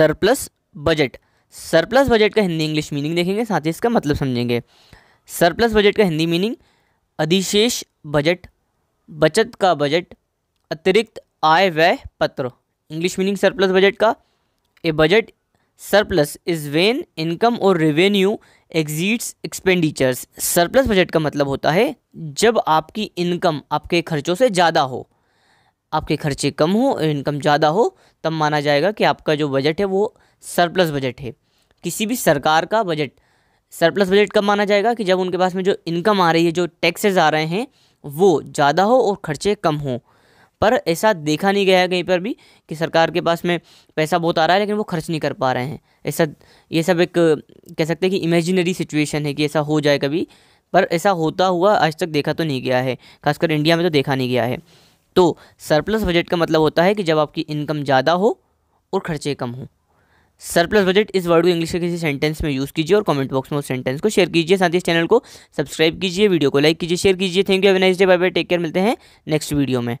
surplus budget surplus budget का Hindi English meaning देखेंगे साथ ही इसका मतलब समझेंगे सरप्लस बजट का हिंदी मीनिंग अधिशेष बजट बचत का बजट अतिरिक्त आय व्यय पत्र इंग्लिश मीनिंग सरप्लस बजट का a budget surplus is when income और revenue exceeds expenditures surplus budget का मतलब होता है जब आपकी इनकम आपके खर्चों से ज़्यादा हो आपके खर्चे कम हो इनकम ज़्यादा हो तब माना जाएगा कि आपका जो बजट है वो सरप्लस बजट है किसी भी सरकार का बजट सरप्लस बजट कब माना जाएगा कि जब उनके पास में जो इनकम आ रही है जो टैक्सेस आ रहे हैं वो ज़्यादा हो और खर्चे कम हों पर ऐसा देखा नहीं गया है कहीं पर भी कि सरकार के पास में पैसा बहुत आ रहा है लेकिन वो खर्च नहीं कर पा रहे हैं ऐसा ये सब एक कह सकते हैं कि इमेजिनरी सिचुएशन है कि ऐसा हो जाए कभी पर ऐसा होता हुआ आज तक देखा तो नहीं गया है खासकर इंडिया में तो देखा नहीं गया है तो सरप्लस बजट का मतलब होता है कि जब आपकी इनकम ज़्यादा हो और खर्चे कम हो सरप्लस बजट इस वर्ड को इंग्लिश के किसी सेंटेंस में यूज़ कीजिए और कमेंट बॉक्स में उस सेंटेंस को शेयर कीजिए साथ ही इस चैनल को सब्सक्राइब कीजिए वीडियो को लाइक कीजिए शेयर कीजिए thank you have nice day bye bye take care मिलते हैं नेक्स्ट वीडियो में